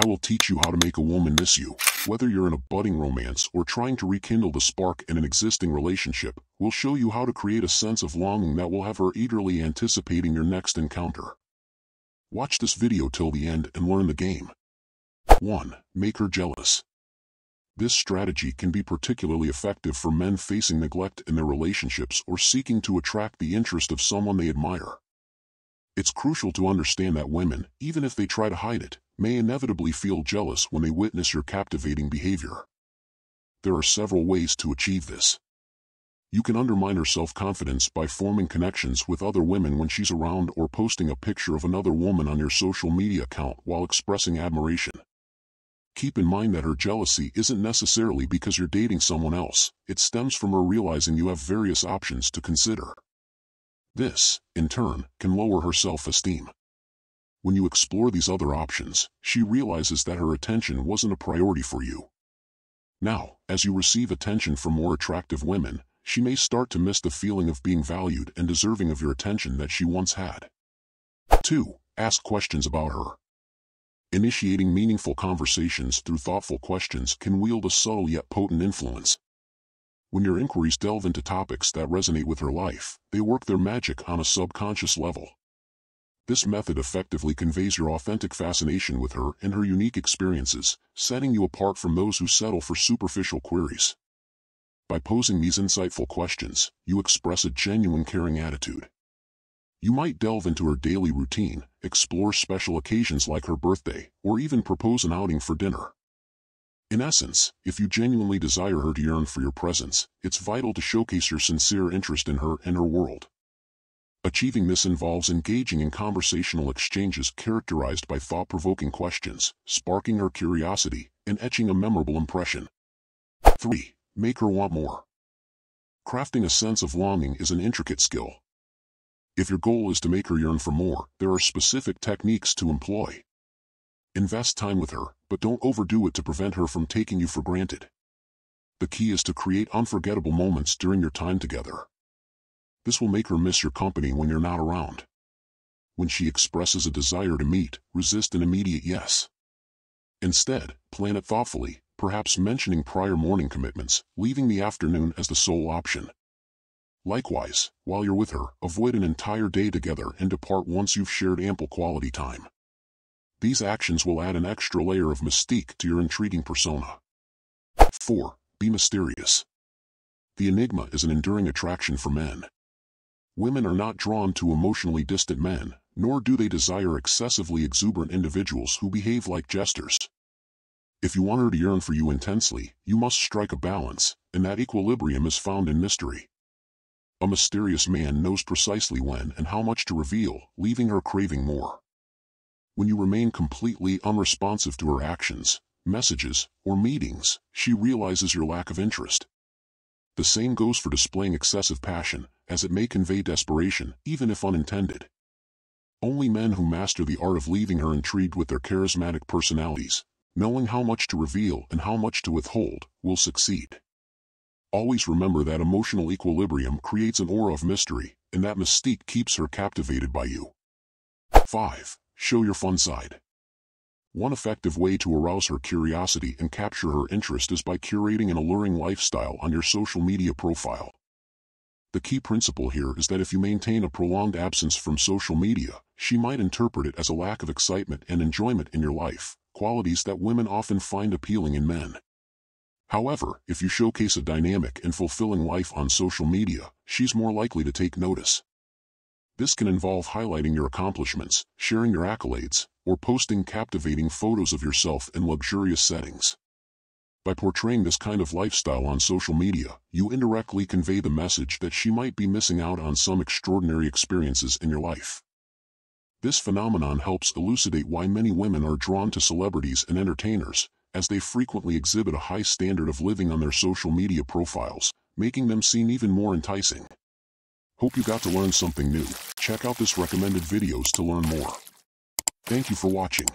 I will teach you how to make a woman miss you. Whether you're in a budding romance or trying to rekindle the spark in an existing relationship, we'll show you how to create a sense of longing that will have her eagerly anticipating your next encounter. Watch this video till the end and learn the game. 1. Make her jealous. This strategy can be particularly effective for men facing neglect in their relationships or seeking to attract the interest of someone they admire. It's crucial to understand that women, even if they try to hide it, may inevitably feel jealous when they witness your captivating behavior. There are several ways to achieve this. You can undermine her self-confidence by forming connections with other women when she's around or posting a picture of another woman on your social media account while expressing admiration. Keep in mind that her jealousy isn't necessarily because you're dating someone else, it stems from her realizing you have various options to consider. This, in turn, can lower her self-esteem. When you explore these other options, she realizes that her attention wasn't a priority for you. Now, as you receive attention from more attractive women, she may start to miss the feeling of being valued and deserving of your attention that she once had. 2. Ask questions about her. Initiating meaningful conversations through thoughtful questions can wield a subtle yet potent influence. When your inquiries delve into topics that resonate with her life, they work their magic on a subconscious level. This method effectively conveys your authentic fascination with her and her unique experiences, setting you apart from those who settle for superficial queries. By posing these insightful questions, you express a genuine caring attitude. You might delve into her daily routine, explore special occasions like her birthday, or even propose an outing for dinner. In essence, if you genuinely desire her to yearn for your presence, it's vital to showcase your sincere interest in her and her world. Achieving this involves engaging in conversational exchanges characterized by thought-provoking questions, sparking her curiosity, and etching a memorable impression. 3. Make her want more. Crafting a sense of longing is an intricate skill. If your goal is to make her yearn for more, there are specific techniques to employ. Invest time with her, but don't overdo it to prevent her from taking you for granted. The key is to create unforgettable moments during your time together. This will make her miss your company when you're not around. When she expresses a desire to meet, resist an immediate yes. Instead, plan it thoughtfully, perhaps mentioning prior morning commitments, leaving the afternoon as the sole option. Likewise, while you're with her, avoid an entire day together and depart once you've shared ample quality time. These actions will add an extra layer of mystique to your intriguing persona. 4. Be mysterious. The enigma is an enduring attraction for men. Women are not drawn to emotionally distant men, nor do they desire excessively exuberant individuals who behave like jesters. If you want her to yearn for you intensely, you must strike a balance, and that equilibrium is found in mystery. A mysterious man knows precisely when and how much to reveal, leaving her craving more when you remain completely unresponsive to her actions, messages, or meetings, she realizes your lack of interest. The same goes for displaying excessive passion, as it may convey desperation, even if unintended. Only men who master the art of leaving her intrigued with their charismatic personalities, knowing how much to reveal and how much to withhold, will succeed. Always remember that emotional equilibrium creates an aura of mystery, and that mystique keeps her captivated by you. 5. Show your fun side. One effective way to arouse her curiosity and capture her interest is by curating an alluring lifestyle on your social media profile. The key principle here is that if you maintain a prolonged absence from social media, she might interpret it as a lack of excitement and enjoyment in your life, qualities that women often find appealing in men. However, if you showcase a dynamic and fulfilling life on social media, she's more likely to take notice. This can involve highlighting your accomplishments, sharing your accolades, or posting captivating photos of yourself in luxurious settings. By portraying this kind of lifestyle on social media, you indirectly convey the message that she might be missing out on some extraordinary experiences in your life. This phenomenon helps elucidate why many women are drawn to celebrities and entertainers, as they frequently exhibit a high standard of living on their social media profiles, making them seem even more enticing. Hope you got to learn something new. Check out this recommended videos to learn more. Thank you for watching.